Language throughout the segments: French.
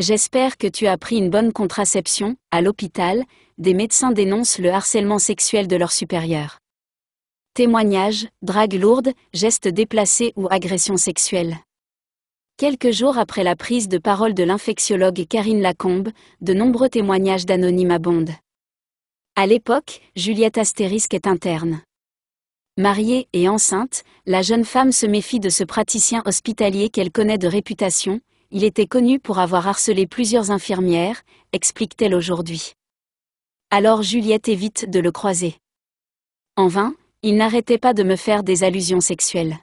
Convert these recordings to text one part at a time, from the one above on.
J'espère que tu as pris une bonne contraception. À l'hôpital, des médecins dénoncent le harcèlement sexuel de leurs supérieurs. Témoignages, drague lourdes, gestes déplacés ou agressions sexuelles. Quelques jours après la prise de parole de l'infectiologue Karine Lacombe, de nombreux témoignages d'anonymes abondent. À l'époque, Juliette Astérisque est interne. Mariée et enceinte, la jeune femme se méfie de ce praticien hospitalier qu'elle connaît de réputation, il était connu pour avoir harcelé plusieurs infirmières, explique-t-elle aujourd'hui. Alors Juliette évite de le croiser. En vain, il n'arrêtait pas de me faire des allusions sexuelles.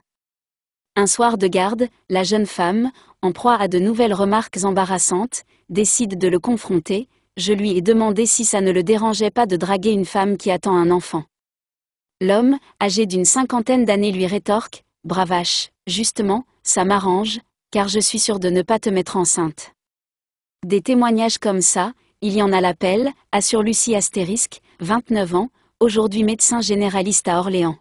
Un soir de garde, la jeune femme, en proie à de nouvelles remarques embarrassantes, décide de le confronter, je lui ai demandé si ça ne le dérangeait pas de draguer une femme qui attend un enfant. L'homme, âgé d'une cinquantaine d'années, lui rétorque Bravache, justement, ça m'arrange, car je suis sûre de ne pas te mettre enceinte. Des témoignages comme ça, il y en a l'appel, assure Lucie Astérisque, 29 ans, aujourd'hui médecin généraliste à Orléans.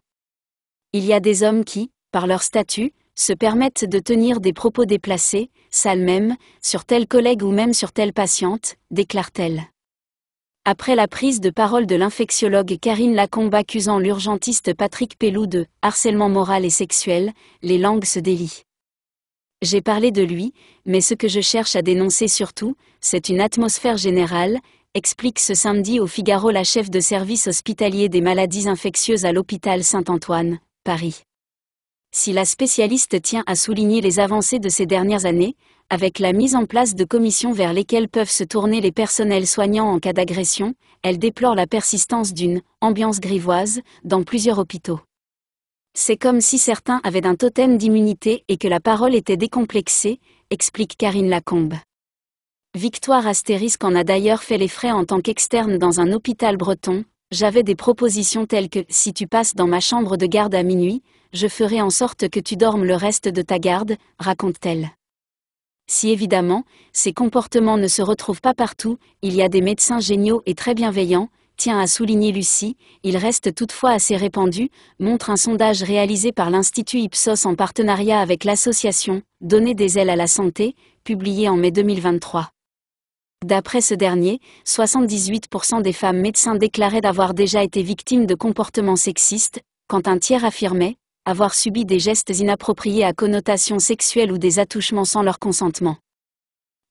Il y a des hommes qui, par leur statut, se permettent de tenir des propos déplacés, sales même, sur tel collègue ou même sur telle patiente, déclare-t-elle. Après la prise de parole de l'infectiologue Karine Lacombe accusant l'urgentiste Patrick Pellou de harcèlement moral et sexuel, les langues se délient. J'ai parlé de lui, mais ce que je cherche à dénoncer surtout, c'est une atmosphère générale, explique ce samedi au Figaro la chef de service hospitalier des maladies infectieuses à l'hôpital Saint-Antoine, Paris. Si la spécialiste tient à souligner les avancées de ces dernières années, avec la mise en place de commissions vers lesquelles peuvent se tourner les personnels soignants en cas d'agression, elle déplore la persistance d'une ambiance grivoise dans plusieurs hôpitaux. C'est comme si certains avaient un totem d'immunité et que la parole était décomplexée, explique Karine Lacombe. Victoire Astérisque en a d'ailleurs fait les frais en tant qu'externe dans un hôpital breton. J'avais des propositions telles que si tu passes dans ma chambre de garde à minuit, je ferai en sorte que tu dormes le reste de ta garde, raconte-t-elle. Si évidemment, ces comportements ne se retrouvent pas partout, il y a des médecins géniaux et très bienveillants, tient à souligner Lucie, il reste toutefois assez répandu, montre un sondage réalisé par l'Institut Ipsos en partenariat avec l'association Donner des ailes à la santé, publié en mai 2023. D'après ce dernier, 78% des femmes médecins déclaraient d'avoir déjà été victimes de comportements sexistes, quand un tiers affirmait avoir subi des gestes inappropriés à connotation sexuelle ou des attouchements sans leur consentement.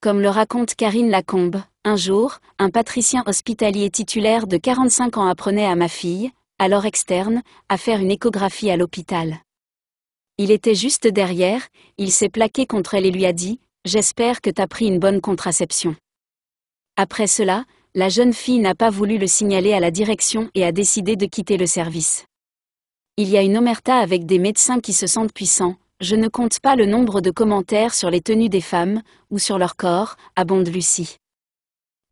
Comme le raconte Karine Lacombe, un jour, un patricien hospitalier titulaire de 45 ans apprenait à ma fille, alors externe, à faire une échographie à l'hôpital. Il était juste derrière, il s'est plaqué contre elle et lui a dit J'espère que t'as pris une bonne contraception. Après cela, la jeune fille n'a pas voulu le signaler à la direction et a décidé de quitter le service. Il y a une omerta avec des médecins qui se sentent puissants, je ne compte pas le nombre de commentaires sur les tenues des femmes, ou sur leur corps, abonde Lucie.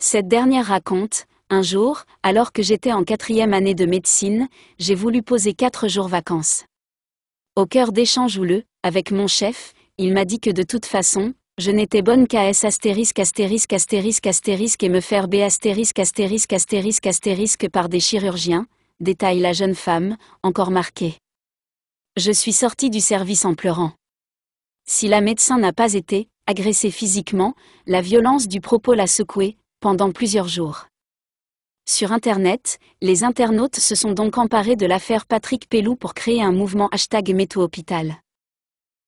Cette dernière raconte, un jour, alors que j'étais en quatrième année de médecine, j'ai voulu poser quatre jours vacances. Au cœur d'échanges houleux, avec mon chef, il m'a dit que de toute façon, je n'étais bonne qu'à S astérisque astérisque astérisque astérisque et me faire B astérisque astérisque astérisque astérisque par des chirurgiens, détaille la jeune femme, encore marquée. Je suis sortie du service en pleurant. Si la médecin n'a pas été agressée physiquement, la violence du propos l'a secouée, pendant plusieurs jours. Sur Internet, les internautes se sont donc emparés de l'affaire Patrick Pellou pour créer un mouvement hashtag MétoHôpital.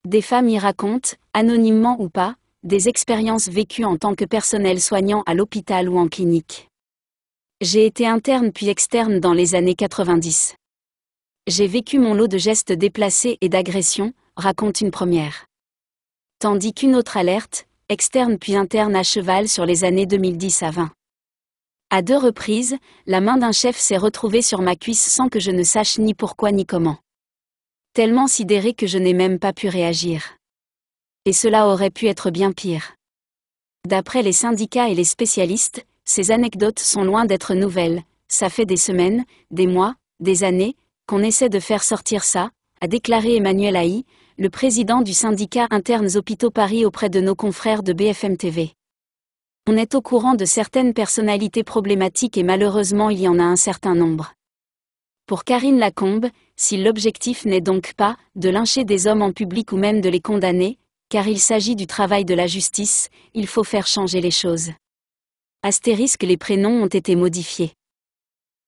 Des femmes y racontent, anonymement ou pas, des expériences vécues en tant que personnel soignant à l'hôpital ou en clinique. J'ai été interne puis externe dans les années 90. J'ai vécu mon lot de gestes déplacés et d'agressions, raconte une première. Tandis qu'une autre alerte, externe puis interne à cheval sur les années 2010 à 20. À deux reprises, la main d'un chef s'est retrouvée sur ma cuisse sans que je ne sache ni pourquoi ni comment. Tellement sidéré que je n'ai même pas pu réagir. Et cela aurait pu être bien pire. D'après les syndicats et les spécialistes, ces anecdotes sont loin d'être nouvelles. Ça fait des semaines, des mois, des années, qu'on essaie de faire sortir ça, a déclaré Emmanuel Haï, le président du syndicat Internes Hôpitaux Paris auprès de nos confrères de BFM TV. On est au courant de certaines personnalités problématiques et malheureusement il y en a un certain nombre. Pour Karine Lacombe, si l'objectif n'est donc pas de lyncher des hommes en public ou même de les condamner, car il s'agit du travail de la justice, il faut faire changer les choses. Astérisque les prénoms ont été modifiés.